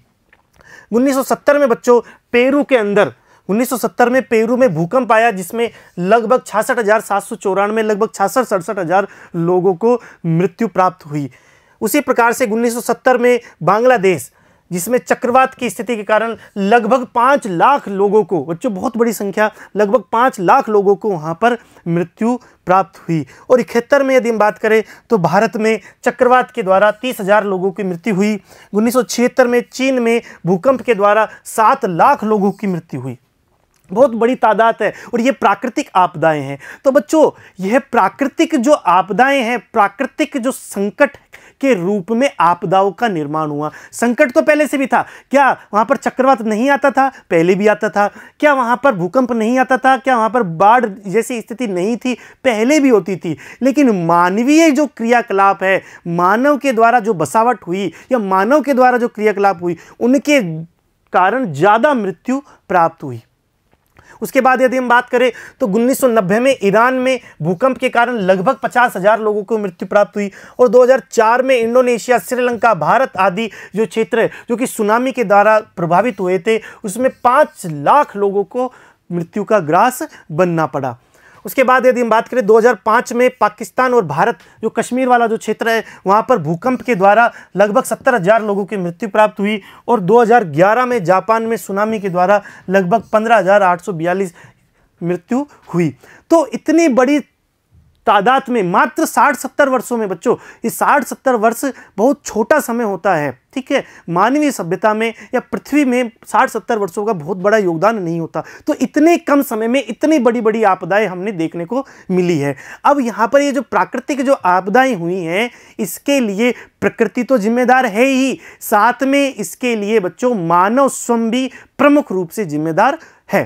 1970 में बच्चों पेरू के अंदर 1970 में पेरू में भूकंप आया जिसमें लगभग छियासठ हज़ार सात सौ चौरानवे लगभग छियासठ सड़सठ हज़ार लोगों को मृत्यु प्राप्त हुई उसी प्रकार से 1970 में बांग्लादेश जिसमें चक्रवात की स्थिति के कारण लगभग पाँच लाख लोगों को बच्चों बहुत बड़ी संख्या लगभग पाँच लाख लोगों को वहाँ पर मृत्यु प्राप्त हुई और इकहत्तर में यदि हम बात करें तो भारत में चक्रवात के द्वारा तीस हज़ार लोगों की मृत्यु हुई उन्नीस में चीन में भूकंप के द्वारा सात लाख लोगों की मृत्यु हुई बहुत बड़ी तादाद है और ये प्राकृतिक आपदाएं हैं तो बच्चों यह प्राकृतिक जो आपदाएं हैं प्राकृतिक जो संकट के रूप में आपदाओं का निर्माण हुआ संकट तो पहले से भी था क्या वहाँ पर चक्रवात नहीं आता था पहले भी आता था क्या वहाँ पर भूकंप नहीं आता था क्या वहाँ पर बाढ़ जैसी स्थिति नहीं थी पहले भी होती थी लेकिन मानवीय जो क्रियाकलाप है मानव के द्वारा जो बसावट हुई या मानव के द्वारा जो क्रियाकलाप हुई उनके कारण ज़्यादा मृत्यु प्राप्त हुई उसके बाद यदि हम बात करें तो उन्नीस में ईरान में भूकंप के कारण लगभग पचास हज़ार लोगों को मृत्यु प्राप्त हुई और 2004 में इंडोनेशिया श्रीलंका भारत आदि जो क्षेत्र जो कि सुनामी के द्वारा प्रभावित हुए थे उसमें पाँच लाख लोगों को मृत्यु का ग्रास बनना पड़ा उसके बाद यदि हम बात करें 2005 में पाकिस्तान और भारत जो कश्मीर वाला जो क्षेत्र है वहाँ पर भूकंप के द्वारा लगभग सत्तर हज़ार लोगों की मृत्यु प्राप्त हुई और 2011 में जापान में सुनामी के द्वारा लगभग पंद्रह मृत्यु हुई तो इतनी बड़ी तादाद में मात्र साठ सत्तर वर्षों में बच्चों ये साठ सत्तर वर्ष बहुत छोटा समय होता है ठीक है मानवीय सभ्यता में या पृथ्वी में साठ सत्तर वर्षों का बहुत बड़ा योगदान नहीं होता तो इतने कम समय में इतनी बड़ी बड़ी आपदाएं हमने देखने को मिली है अब यहाँ पर ये जो प्राकृतिक जो आपदाएं हुई हैं इसके लिए प्रकृति तो जिम्मेदार है ही साथ में इसके लिए बच्चों मानव स्वयं भी प्रमुख रूप से जिम्मेदार है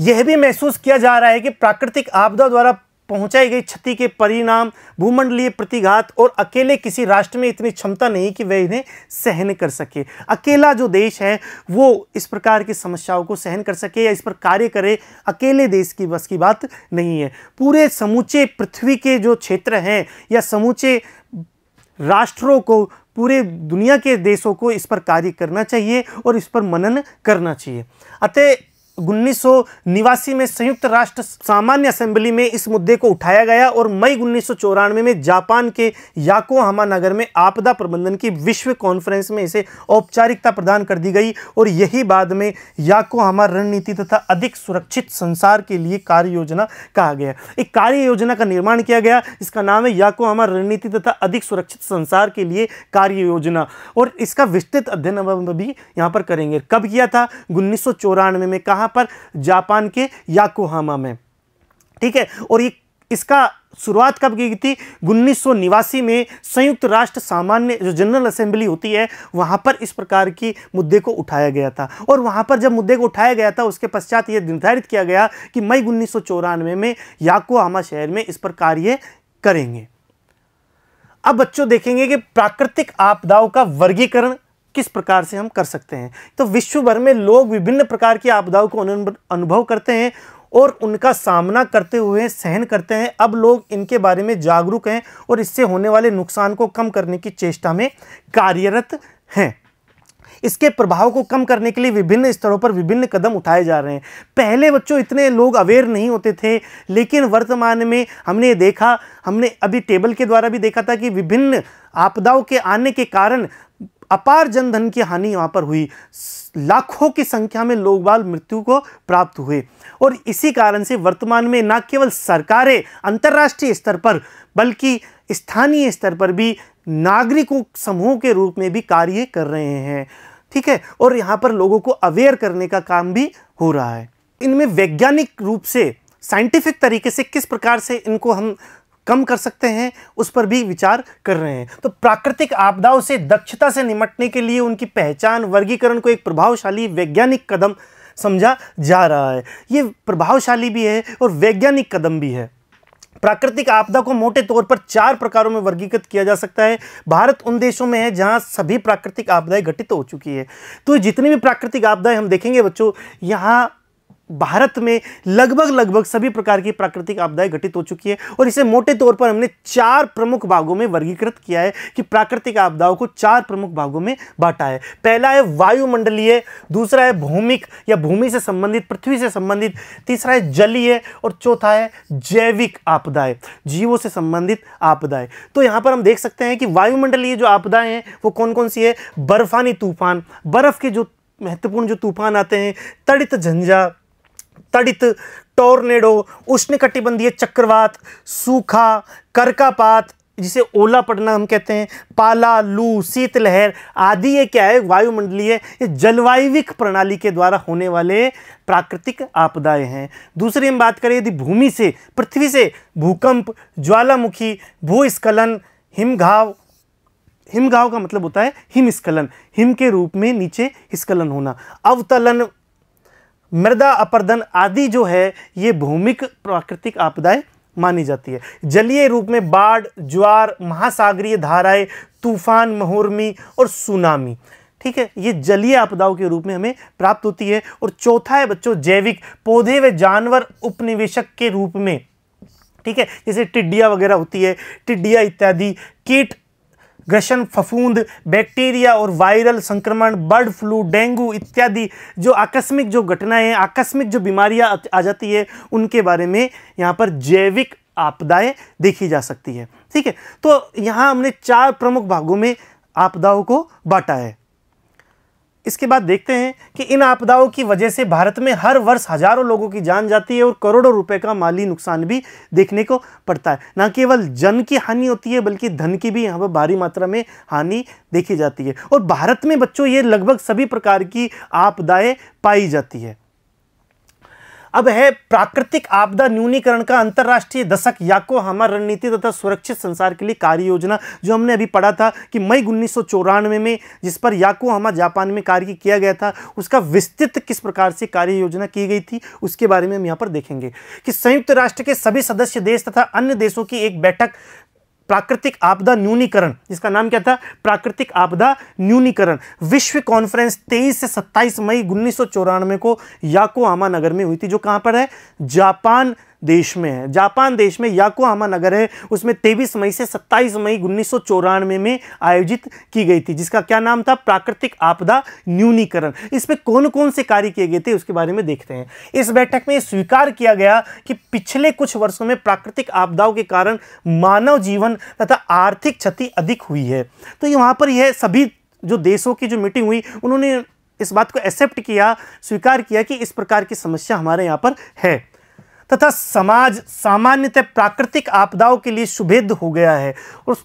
यह भी महसूस किया जा रहा है कि प्राकृतिक आपदा द्वारा पहुंचाई गई क्षति के परिणाम भूमंडलीय प्रतिघात और अकेले किसी राष्ट्र में इतनी क्षमता नहीं कि वह इन्हें सहन कर सके अकेला जो देश है वो इस प्रकार की समस्याओं को सहन कर सके या इस पर कार्य करे अकेले देश की बस की बात नहीं है पूरे समूचे पृथ्वी के जो क्षेत्र हैं या समूचे राष्ट्रों को पूरे दुनिया के देशों को इस पर कार्य करना चाहिए और इस पर मनन करना चाहिए अतः उन्नीस में संयुक्त राष्ट्र सामान्य असेंबली में इस मुद्दे को उठाया गया और मई उन्नीस में जापान के याको नगर में आपदा प्रबंधन की विश्व कॉन्फ्रेंस में इसे औपचारिकता प्रदान कर दी गई और यही बाद में याको रणनीति तथा अधिक सुरक्षित संसार के लिए कार्य योजना कहा गया एक कार्य योजना का निर्माण किया गया इसका नाम है याको रणनीति तथा अधिक सुरक्षित संसार के लिए कार्य योजना और इसका विस्तृत अध्ययन भी यहाँ पर करेंगे कब किया था उन्नीस में कहा कहां पर जापान के याकोहामा में ठीक है और ये इसका शुरुआत कब की गई थी उन्नीस में संयुक्त राष्ट्र सामान्य जो जनरल असेंबली होती है वहां पर इस प्रकार की मुद्दे को उठाया गया था और वहां पर जब मुद्दे को उठाया गया था उसके पश्चात यह निर्धारित किया गया कि मई उन्नीस में याकोहामा शहर में इस पर कार्य करेंगे अब बच्चों देखेंगे कि प्राकृतिक आपदाओं का वर्गीकरण किस प्रकार से हम कर सकते हैं तो विश्व भर में लोग विभिन्न प्रकार की आपदाओं को अनुभव करते हैं और उनका सामना करते हुए सहन करते हैं अब लोग इनके बारे में जागरूक हैं और इससे होने वाले नुकसान को कम करने की चेष्टा में कार्यरत हैं इसके प्रभाव को कम करने के लिए विभिन्न स्तरों पर विभिन्न कदम उठाए जा रहे हैं पहले बच्चों इतने लोग अवेयर नहीं होते थे लेकिन वर्तमान में हमने देखा हमने अभी टेबल के द्वारा भी देखा था कि विभिन्न आपदाओं के आने के कारण अपार जनधन की हानि वहाँ पर हुई लाखों की संख्या में लोग बाल मृत्यु को प्राप्त हुए और इसी कारण से वर्तमान में न केवल सरकारें अंतर्राष्ट्रीय स्तर पर बल्कि स्थानीय स्तर पर भी नागरिकों समूहों के रूप में भी कार्य कर रहे हैं ठीक है और यहाँ पर लोगों को अवेयर करने का काम भी हो रहा है इनमें वैज्ञानिक रूप से साइंटिफिक तरीके से किस प्रकार से इनको हम कम कर सकते हैं उस पर भी विचार कर रहे हैं तो प्राकृतिक आपदाओं से दक्षता से निपटने के लिए उनकी पहचान वर्गीकरण को एक प्रभावशाली वैज्ञानिक कदम समझा जा रहा है ये प्रभावशाली भी है और वैज्ञानिक कदम भी है प्राकृतिक आपदा को मोटे तौर पर चार प्रकारों में वर्गीकृत किया जा सकता है भारत उन देशों में है जहां सभी प्राकृतिक आपदाएं घटित हो चुकी है तो जितनी भी प्राकृतिक आपदाएं हम देखेंगे बच्चों यहाँ भारत में लगभग लगभग सभी प्रकार की प्राकृतिक आपदाएं घटित हो चुकी है और इसे मोटे तौर पर हमने चार प्रमुख भागों में वर्गीकृत किया है कि प्राकृतिक आपदाओं को चार प्रमुख भागों में बांटा है पहला है वायुमंडलीय दूसरा है भूमिक या भूमि से संबंधित पृथ्वी से संबंधित तीसरा है जलीय और चौथा है जैविक आपदाएं जीवों से संबंधित आपदाएं तो यहाँ पर हम देख सकते हैं कि वायुमंडलीय जो आपदाएं हैं वो कौन कौन सी है बर्फानी तूफान बर्फ़ के जो महत्वपूर्ण जो तूफान आते हैं तड़ित झंझा तड़ित टोर्नेडो उष्णकटिबंधीय चक्रवात सूखा करकापात जिसे ओला पड़ना हम कहते हैं पाला लू शीतलहर आदि ये क्या है वायुमंडलीय ये जलवायुविक प्रणाली के द्वारा होने वाले प्राकृतिक आपदाएं हैं दूसरी हम बात करें यदि भूमि से पृथ्वी से भूकंप ज्वालामुखी भूस्खलन हिमघाव हिमघाव का मतलब होता है हिमस्खलन हिम के रूप में नीचे स्खलन होना अवतलन मृदा अपर्दन आदि जो है ये भूमिक प्राकृतिक आपदाएं मानी जाती है जलीय रूप में बाढ़ ज्वार महासागरीय धाराएं तूफान महोरमी और सुनामी ठीक है ये जलीय आपदाओं के रूप में हमें प्राप्त होती है और चौथा है बच्चों जैविक पौधे व जानवर उपनिवेशक के रूप में ठीक है जैसे टिड्डिया वगैरह होती है टिड्डिया इत्यादि कीट ग्रशन फफूंद बैक्टीरिया और वायरल संक्रमण बर्ड फ्लू डेंगू इत्यादि जो आकस्मिक जो घटनाएं आकस्मिक जो बीमारियां आ जाती है उनके बारे में यहाँ पर जैविक आपदाएं देखी जा सकती है ठीक है तो यहाँ हमने चार प्रमुख भागों में आपदाओं को बांटा है इसके बाद देखते हैं कि इन आपदाओं की वजह से भारत में हर वर्ष हजारों लोगों की जान जाती है और करोड़ों रुपए का माली नुकसान भी देखने को पड़ता है न केवल जन की हानि होती है बल्कि धन की भी यहाँ पर भारी मात्रा में हानि देखी जाती है और भारत में बच्चों ये लगभग सभी प्रकार की आपदाएँ पाई जाती है अब है प्राकृतिक आपदा न्यूनीकरण का अंतर्राष्ट्रीय दशक याको हमारा रणनीति तथा सुरक्षित संसार के लिए कार्य योजना जो हमने अभी पढ़ा था कि मई उन्नीस में जिस पर याको हमारा जापान में कार्य किया गया था उसका विस्तृत किस प्रकार से कार्य योजना की गई थी उसके बारे में हम यहाँ पर देखेंगे कि संयुक्त राष्ट्र के सभी सदस्य देश तथा अन्य देशों की एक बैठक प्राकृतिक आपदा न्यूनीकरण जिसका नाम क्या था प्राकृतिक आपदा न्यूनीकरण विश्व कॉन्फ्रेंस 23 से 27 मई उन्नीस को याकोआमा नगर में हुई थी जो कहां पर है जापान देश में है जापान देश में याकोहामा नगर है उसमें तेईस मई से सत्ताईस मई उन्नीस में आयोजित की गई थी जिसका क्या नाम था प्राकृतिक आपदा न्यूनीकरण इस पर कौन कौन से कार्य किए गए थे उसके बारे में देखते हैं इस बैठक में स्वीकार किया गया कि पिछले कुछ वर्षों में प्राकृतिक आपदाओं के कारण मानव जीवन तथा आर्थिक क्षति अधिक हुई है तो ये वहाँ पर यह सभी जो देशों की जो मीटिंग हुई उन्होंने इस बात को एक्सेप्ट किया स्वीकार किया कि इस प्रकार की समस्या हमारे यहाँ पर है तथा समाज सामान्यतः प्राकृतिक आपदाओं के लिए सुभेद हो गया है और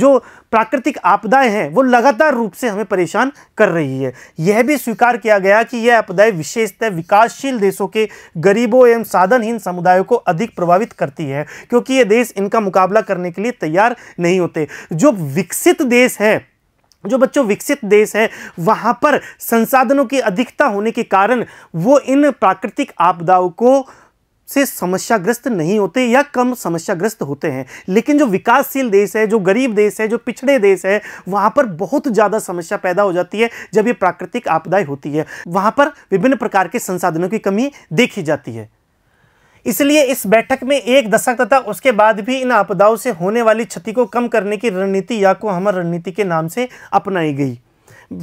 जो प्राकृतिक आपदाएं हैं वो लगातार रूप से हमें परेशान कर रही है यह भी स्वीकार किया गया कि यह आपदाएं विशेषतः विकासशील देशों के गरीबों एवं साधनहीन समुदायों को अधिक प्रभावित करती है क्योंकि ये देश इनका मुकाबला करने के लिए तैयार नहीं होते जो विकसित देश हैं जो बच्चों विकसित देश है वहाँ पर संसाधनों की अधिकता होने के कारण वो इन प्राकृतिक आपदाओं को से समस्याग्रस्त नहीं होते या कम समस्याग्रस्त होते हैं लेकिन जो विकासशील देश है जो गरीब देश है जो पिछड़े देश है वहां पर बहुत ज़्यादा समस्या पैदा हो जाती है जब ये प्राकृतिक आपदाएं होती है वहां पर विभिन्न प्रकार के संसाधनों की कमी देखी जाती है इसलिए इस बैठक में एक दशक तथा उसके बाद भी इन आपदाओं से होने वाली क्षति को कम करने की रणनीति या को हमर रणनीति के नाम से अपनाई गई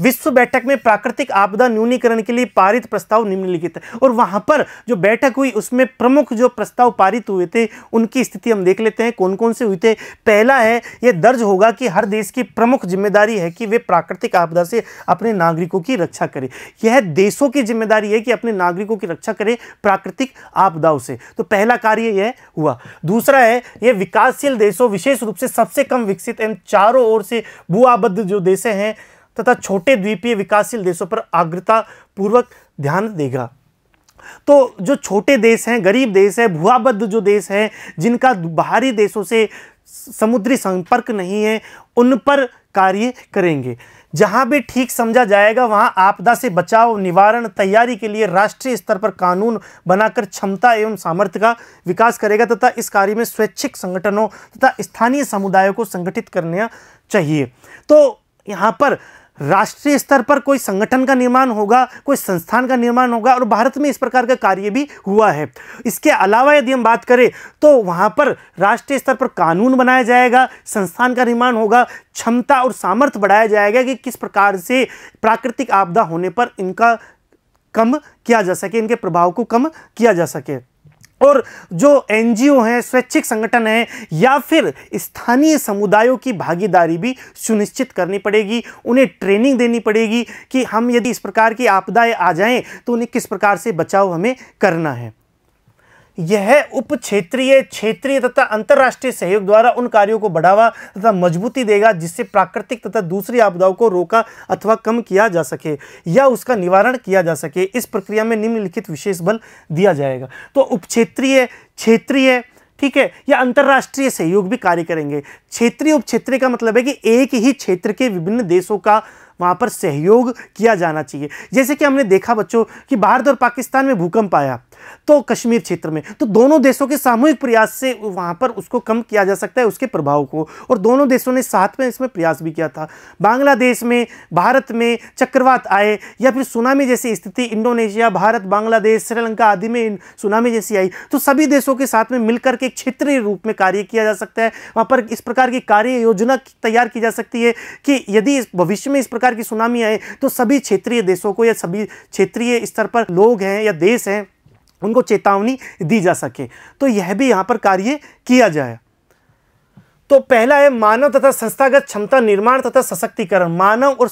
विश्व बैठक में प्राकृतिक आपदा न्यूनीकरण के लिए पारित प्रस्ताव निम्नलिखित है और वहाँ पर जो बैठक हुई उसमें प्रमुख जो प्रस्ताव पारित हुए थे उनकी स्थिति हम देख लेते हैं कौन कौन से हुए थे पहला है यह दर्ज होगा कि हर देश की प्रमुख जिम्मेदारी है कि वे प्राकृतिक आपदा से अपने नागरिकों की रक्षा करें यह देशों की जिम्मेदारी है कि अपने नागरिकों की रक्षा करें प्राकृतिक आपदाओं से तो पहला कार्य यह हुआ दूसरा है यह विकासशील देशों विशेष रूप से सबसे कम विकसित एवं चारों ओर से भूआबद्ध जो देशें हैं तथा छोटे द्वीपीय विकासशील देशों पर आग्रता पूर्वक ध्यान देगा तो जो छोटे देश हैं गरीब देश है भुआबद्ध जो देश हैं जिनका बाहरी देशों से समुद्री संपर्क नहीं है उन पर कार्य करेंगे जहां भी ठीक समझा जाएगा वहां आपदा से बचाव निवारण तैयारी के लिए राष्ट्रीय स्तर पर कानून बनाकर क्षमता एवं सामर्थ्य का विकास करेगा तथा इस कार्य में स्वैच्छिक संगठनों तथा स्थानीय समुदायों को संगठित करना चाहिए तो यहाँ पर राष्ट्रीय स्तर पर कोई संगठन का निर्माण होगा कोई संस्थान का निर्माण होगा और भारत में इस प्रकार का कार्य भी हुआ है इसके अलावा यदि हम बात करें तो वहाँ पर राष्ट्रीय स्तर पर कानून बनाया जाएगा संस्थान का निर्माण होगा क्षमता और सामर्थ्य बढ़ाया जाएगा कि किस प्रकार से प्राकृतिक आपदा होने पर इनका कम किया जा सके इनके प्रभाव को कम किया जा सके और जो एनजीओ हैं स्वैच्छिक संगठन हैं या फिर स्थानीय समुदायों की भागीदारी भी सुनिश्चित करनी पड़ेगी उन्हें ट्रेनिंग देनी पड़ेगी कि हम यदि इस प्रकार की आपदाएं आ जाएं तो उन्हें किस प्रकार से बचाव हमें करना है यह उप क्षेत्रीय क्षेत्रीय तथा अंतर्राष्ट्रीय सहयोग द्वारा उन कार्यों को बढ़ावा तथा मजबूती देगा जिससे प्राकृतिक तथा दूसरी आपदाओं को रोका अथवा कम किया जा सके या उसका निवारण किया जा सके इस प्रक्रिया में निम्नलिखित विशेष बल दिया जाएगा तो उप क्षेत्रीय क्षेत्रीय ठीक है या अंतर्राष्ट्रीय सहयोग भी कार्य करेंगे क्षेत्रीय उप क्षेत्रीय का मतलब है कि एक ही क्षेत्र के विभिन्न देशों का वहाँ पर सहयोग किया जाना चाहिए जैसे कि हमने देखा बच्चों कि भारत और पाकिस्तान में भूकंप आया तो कश्मीर क्षेत्र में तो दोनों देशों के सामूहिक प्रयास से वहाँ पर उसको कम किया जा सकता है उसके प्रभाव को और दोनों देशों ने साथ में इसमें प्रयास भी किया था बांग्लादेश में भारत में चक्रवात आए या फिर सुनामी जैसी स्थिति इंडोनेशिया भारत बांग्लादेश श्रीलंका आदि में सुनामी जैसी आई तो सभी देशों के साथ में मिलकर के क्षेत्रीय रूप में कार्य किया जा सकता है वहाँ पर इस प्रकार की कार्य योजना तैयार की जा सकती है कि यदि भविष्य में इस प्रकार प्रकार की सुनामी आए तो सभी क्षेत्रीय देशों को या सभी क्षेत्रीय स्तर पर लोग हैं या देश हैं उनको चेतावनी दी जा सके तो यह भी यहाँ पर कार्य किया जाए तो पहला है मानव तथा संस्थागत क्षमता निर्माण तथा सशक्तिकरण मानव और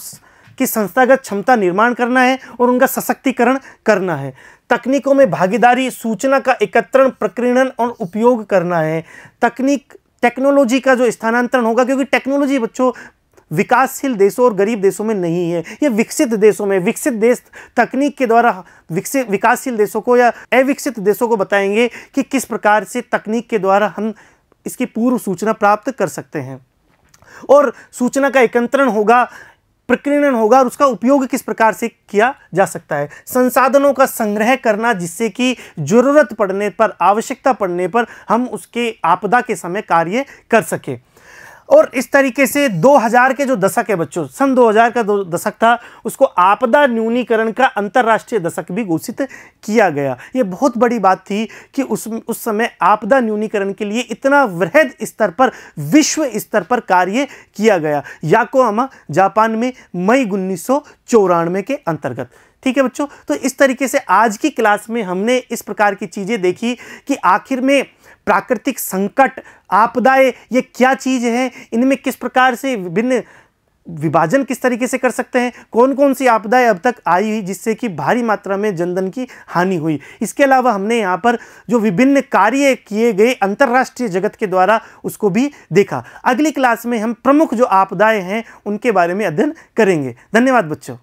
की संस्थागत क्षमता निर्माण करना है और उनका सशक्तिकरण करना है तकनीकों में भागीदारी सूचना का एकत्रण प्रकीर्णन और उपयोग करना है तकनीक टेक्नोलॉजी का जो स्थानांतरण होगा क्योंकि टेक्नोलॉजी बच्चों विकासशील देशों और गरीब देशों में नहीं है ये विकसित देशों में विकसित देश तकनीक के द्वारा विकसित विकासशील देशों को या अविकसित देशों को बताएंगे कि किस प्रकार से तकनीक के द्वारा हम इसकी पूर्व सूचना प्राप्त कर सकते हैं और सूचना का एकत्रण होगा प्रकीर्णन होगा और उसका उपयोग किस प्रकार से किया जा सकता है संसाधनों का संग्रह करना जिससे कि जरूरत पड़ने पर आवश्यकता पड़ने पर हम उसके आपदा के समय कार्य कर सकें और इस तरीके से 2000 के जो दशक है बच्चों सन 2000 का दशक था उसको आपदा न्यूनीकरण का अंतर्राष्ट्रीय दशक भी घोषित किया गया ये बहुत बड़ी बात थी कि उस उस समय आपदा न्यूनीकरण के लिए इतना वृहद स्तर पर विश्व स्तर पर कार्य किया गया याकोहामा जापान में मई उन्नीस के अंतर्गत ठीक है बच्चों तो इस तरीके से आज की क्लास में हमने इस प्रकार की चीज़ें देखी कि आखिर में प्राकृतिक संकट आपदाएं ये क्या चीज़ है इनमें किस प्रकार से विभिन्न विभाजन किस तरीके से कर सकते हैं कौन कौन सी आपदाएं अब तक आई हुई जिससे कि भारी मात्रा में जनधन की हानि हुई इसके अलावा हमने यहाँ पर जो विभिन्न कार्य किए गए अंतर्राष्ट्रीय जगत के द्वारा उसको भी देखा अगली क्लास में हम प्रमुख जो आपदाएं हैं उनके बारे में अध्ययन करेंगे धन्यवाद बच्चों